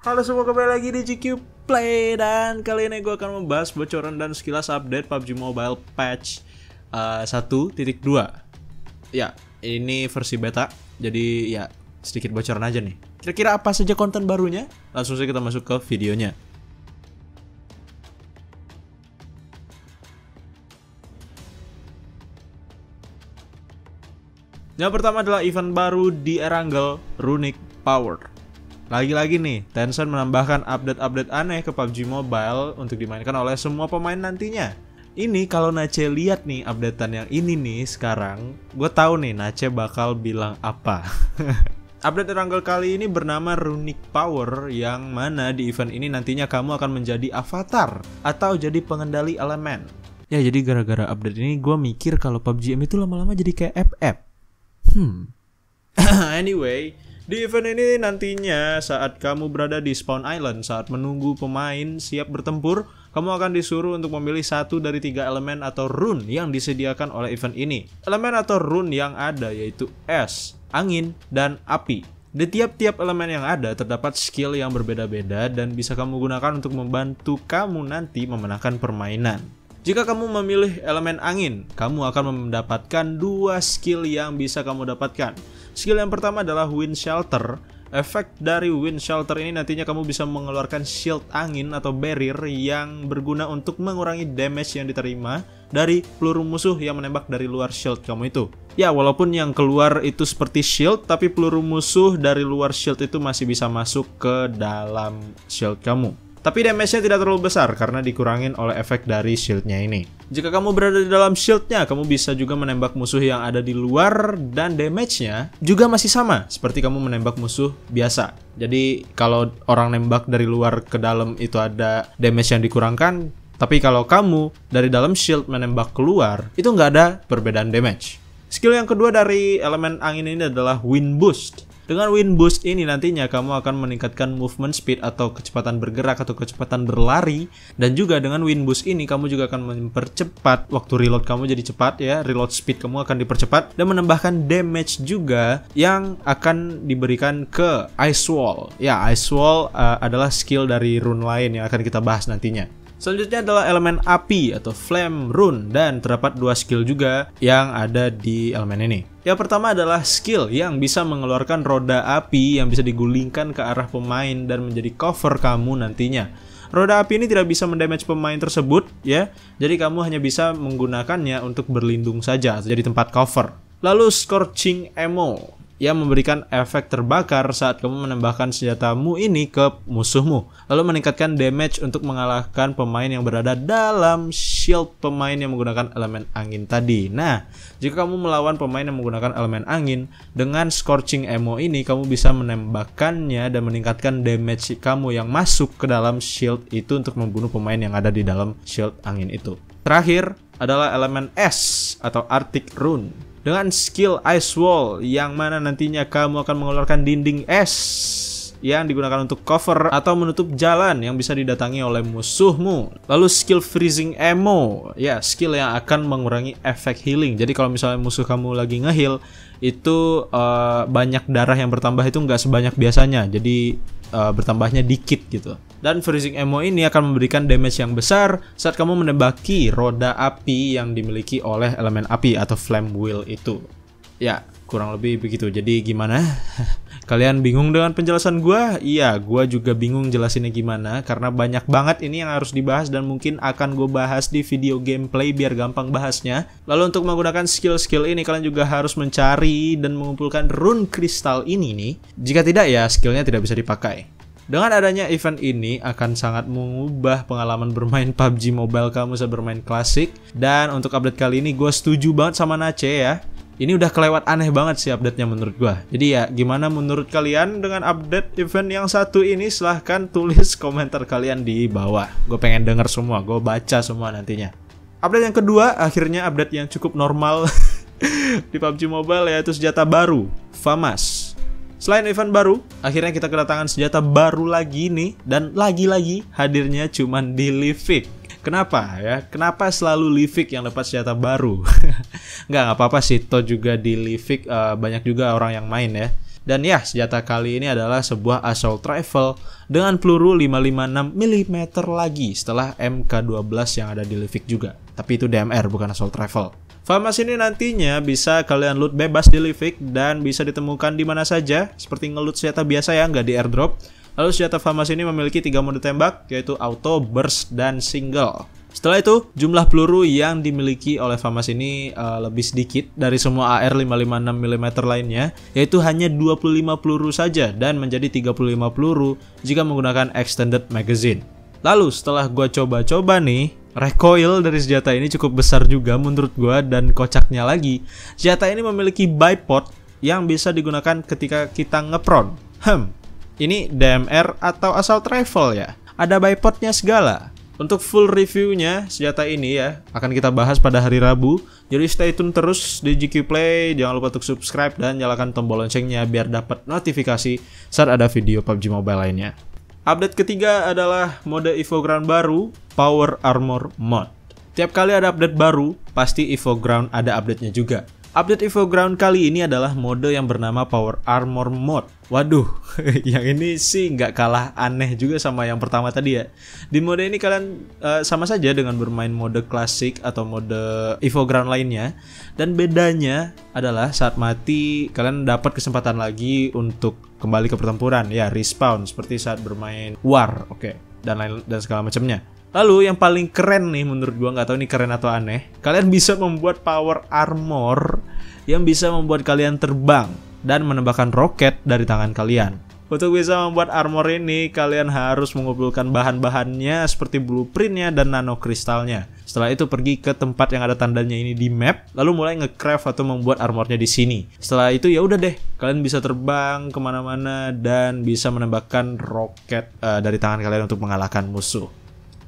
Halo semua kembali lagi di GQ Play dan kali ini gue akan membahas bocoran dan sekilas update PUBG Mobile Patch uh, eh, 1.2 Ya, ini versi beta, jadi ya sedikit bocoran aja nih Kira-kira apa saja konten barunya? Langsung saja kita masuk ke videonya Yang pertama adalah event baru di Erangel Runic Power lagi-lagi nih, Tencent menambahkan update-update aneh ke PUBG Mobile untuk dimainkan oleh semua pemain nantinya. Ini kalau Nace lihat nih updatean yang ini nih sekarang, gue tahu nih Nace bakal bilang apa. Update Wrangle kali ini bernama Runic Power yang mana di event ini nantinya kamu akan menjadi avatar atau jadi pengendali elemen. Ya jadi gara-gara update ini gue mikir kalau PUBG M itu lama-lama jadi kayak FF. Hmm. anyway, di event ini nantinya saat kamu berada di Spawn Island saat menunggu pemain siap bertempur, kamu akan disuruh untuk memilih satu dari tiga elemen atau rune yang disediakan oleh event ini. Elemen atau rune yang ada yaitu es, angin, dan api. Di tiap-tiap elemen yang ada terdapat skill yang berbeda-beda dan bisa kamu gunakan untuk membantu kamu nanti memenangkan permainan. Jika kamu memilih elemen angin, kamu akan mendapatkan dua skill yang bisa kamu dapatkan. Skill yang pertama adalah Wind Shelter. Efek dari Wind Shelter ini nantinya kamu bisa mengeluarkan shield angin atau barrier yang berguna untuk mengurangi damage yang diterima dari peluru musuh yang menembak dari luar shield kamu itu. Ya, walaupun yang keluar itu seperti shield, tapi peluru musuh dari luar shield itu masih bisa masuk ke dalam shield kamu. Tapi damage-nya tidak terlalu besar karena dikurangin oleh efek dari shield-nya ini. Jika kamu berada di dalam shield-nya, kamu bisa juga menembak musuh yang ada di luar dan damage-nya juga masih sama seperti kamu menembak musuh biasa. Jadi kalau orang nembak dari luar ke dalam itu ada damage yang dikurangkan, tapi kalau kamu dari dalam shield menembak keluar, itu nggak ada perbedaan damage. Skill yang kedua dari elemen angin ini adalah wind boost. Dengan wind boost ini nantinya kamu akan meningkatkan movement speed atau kecepatan bergerak atau kecepatan berlari dan juga dengan wind boost ini kamu juga akan mempercepat waktu reload kamu jadi cepat ya, reload speed kamu akan dipercepat dan menambahkan damage juga yang akan diberikan ke ice wall. Ya, ice wall uh, adalah skill dari rune lain yang akan kita bahas nantinya. Selanjutnya adalah elemen api atau flame rune dan terdapat dua skill juga yang ada di elemen ini. Yang pertama adalah skill yang bisa mengeluarkan roda api yang bisa digulingkan ke arah pemain dan menjadi cover kamu nantinya. Roda api ini tidak bisa mendamage pemain tersebut ya. Jadi kamu hanya bisa menggunakannya untuk berlindung saja, jadi tempat cover. Lalu scorching ammo yang memberikan efek terbakar saat kamu menembakkan senjatamu ini ke musuhmu, lalu meningkatkan damage untuk mengalahkan pemain yang berada dalam shield pemain yang menggunakan elemen angin tadi. Nah, jika kamu melawan pemain yang menggunakan elemen angin, dengan scorching emo ini kamu bisa menembakkannya dan meningkatkan damage kamu yang masuk ke dalam shield itu untuk membunuh pemain yang ada di dalam shield angin itu. Terakhir adalah elemen S atau Arctic Rune dengan skill Ice Wall yang mana nantinya kamu akan mengeluarkan dinding es yang digunakan untuk cover atau menutup jalan yang bisa didatangi oleh musuhmu. Lalu skill freezing ammo, ya skill yang akan mengurangi efek healing. Jadi kalau misalnya musuh kamu lagi ngeheal, itu uh, banyak darah yang bertambah itu nggak sebanyak biasanya. Jadi uh, bertambahnya dikit gitu. Dan freezing ammo ini akan memberikan damage yang besar saat kamu menembaki roda api yang dimiliki oleh elemen api atau flame wheel itu. Ya, kurang lebih begitu. Jadi gimana? Kalian bingung dengan penjelasan gue? Iya, gue juga bingung jelasinnya gimana karena banyak banget ini yang harus dibahas dan mungkin akan gue bahas di video gameplay biar gampang bahasnya. Lalu untuk menggunakan skill-skill ini kalian juga harus mencari dan mengumpulkan rune kristal ini nih. Jika tidak ya skillnya tidak bisa dipakai. Dengan adanya event ini akan sangat mengubah pengalaman bermain PUBG Mobile kamu saat bermain klasik. Dan untuk update kali ini gue setuju banget sama Nace ya. Ini udah kelewat aneh banget sih update-nya menurut gua. Jadi ya gimana menurut kalian dengan update event yang satu ini? Silahkan tulis komentar kalian di bawah. Gue pengen denger semua, gue baca semua nantinya. Update yang kedua, akhirnya update yang cukup normal di PUBG Mobile yaitu senjata baru, FAMAS. Selain event baru, akhirnya kita kedatangan senjata baru lagi nih dan lagi-lagi hadirnya cuman di Livik. Kenapa ya? Kenapa selalu Livik yang dapat senjata baru? nggak nggak apa-apa sih. Toh juga di Livik uh, banyak juga orang yang main ya. Dan ya, senjata kali ini adalah sebuah assault rifle dengan peluru 556 mm lagi setelah MK12 yang ada di Livik juga. Tapi itu DMR bukan assault rifle. Famas ini nantinya bisa kalian loot bebas di Livik dan bisa ditemukan di mana saja, seperti ngelut senjata biasa ya, nggak di airdrop Lalu senjata FAMAS ini memiliki tiga mode tembak, yaitu auto, burst, dan single. Setelah itu, jumlah peluru yang dimiliki oleh FAMAS ini uh, lebih sedikit dari semua AR 556 mm lainnya, yaitu hanya 25 peluru saja dan menjadi 35 peluru jika menggunakan extended magazine. Lalu setelah gua coba-coba nih, recoil dari senjata ini cukup besar juga menurut gua dan kocaknya lagi, senjata ini memiliki bipod yang bisa digunakan ketika kita ngepron. Hmm, ini DMR atau asal travel ya. Ada bipodnya segala. Untuk full reviewnya senjata ini ya akan kita bahas pada hari Rabu. Jadi stay tune terus di GQ Play. Jangan lupa untuk subscribe dan nyalakan tombol loncengnya biar dapat notifikasi saat ada video PUBG Mobile lainnya. Update ketiga adalah mode Evoground baru, Power Armor Mod. Tiap kali ada update baru, pasti Evoground ada update-nya juga. Update Evo Ground kali ini adalah mode yang bernama Power Armor Mode. Waduh, yang ini sih nggak kalah aneh juga sama yang pertama tadi ya. Di mode ini kalian uh, sama saja dengan bermain mode klasik atau mode Evo Ground lainnya. Dan bedanya adalah saat mati kalian dapat kesempatan lagi untuk kembali ke pertempuran, ya respawn seperti saat bermain War, oke, okay. dan lain dan segala macamnya. Lalu yang paling keren nih menurut gua nggak tahu ini keren atau aneh. Kalian bisa membuat power armor yang bisa membuat kalian terbang dan menembakkan roket dari tangan kalian. Untuk bisa membuat armor ini, kalian harus mengumpulkan bahan-bahannya seperti blueprintnya dan nano kristalnya. Setelah itu pergi ke tempat yang ada tandanya ini di map, lalu mulai ngecraft atau membuat armornya di sini. Setelah itu ya udah deh, kalian bisa terbang kemana-mana dan bisa menembakkan roket uh, dari tangan kalian untuk mengalahkan musuh.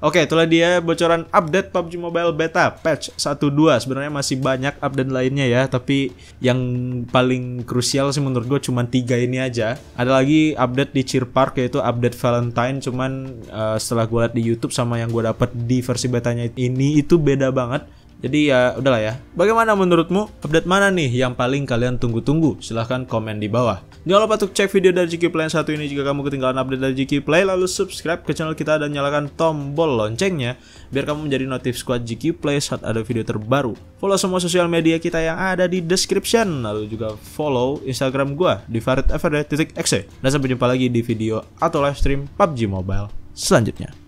Oke, itulah dia bocoran update PUBG Mobile beta patch 1.2. Sebenarnya masih banyak update lainnya ya, tapi yang paling krusial sih menurut gue cuma tiga ini aja. Ada lagi update di Cheer Park yaitu update Valentine, cuman uh, setelah gue lihat di YouTube sama yang gue dapat di versi betanya ini itu beda banget jadi ya udahlah ya. Bagaimana menurutmu update mana nih yang paling kalian tunggu-tunggu? Silahkan komen di bawah. Jangan lupa untuk cek video dari GQ Play yang satu ini jika kamu ketinggalan update dari GQ Play. Lalu subscribe ke channel kita dan nyalakan tombol loncengnya biar kamu menjadi notif squad GQ Play saat ada video terbaru. Follow semua sosial media kita yang ada di description. Lalu juga follow Instagram gue di faridfrd.exe. Dan sampai jumpa lagi di video atau live stream PUBG Mobile selanjutnya.